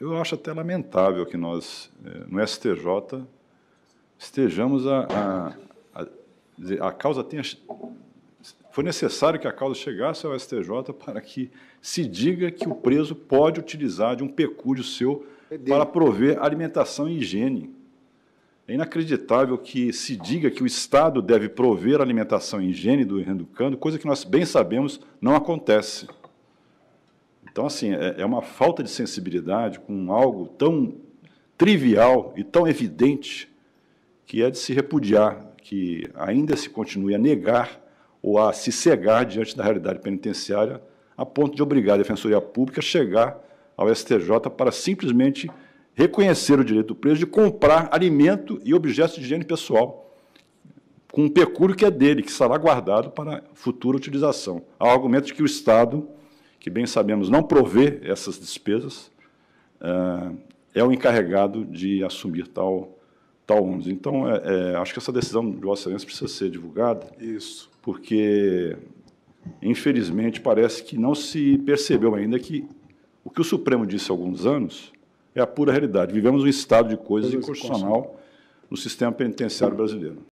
eu acho até lamentável que nós, eh, no STJ, estejamos a, a, a, a causa tenha foi necessário que a causa chegasse ao STJ para que se diga que o preso pode utilizar de um pecúlio seu para prover alimentação e higiene. É inacreditável que se diga que o Estado deve prover alimentação e higiene do educando, coisa que nós bem sabemos não acontece. Então, assim, é, é uma falta de sensibilidade com algo tão trivial e tão evidente que é de se repudiar, que ainda se continue a negar ou a se cegar diante da realidade penitenciária, a ponto de obrigar a Defensoria Pública a chegar ao STJ para simplesmente reconhecer o direito do preso de comprar alimento e objetos de higiene pessoal, com um pecúlio que é dele, que será guardado para futura utilização. Há argumento de que o Estado que bem sabemos não prover essas despesas, eh, é o encarregado de assumir tal, tal ônus. Então, é, é, acho que essa decisão de Vossa Excelência precisa ser divulgada. Isso. Porque, infelizmente, parece que não se percebeu ainda que o que o Supremo disse há alguns anos é a pura realidade. Vivemos um estado de coisas inconstitucional no sistema penitenciário brasileiro.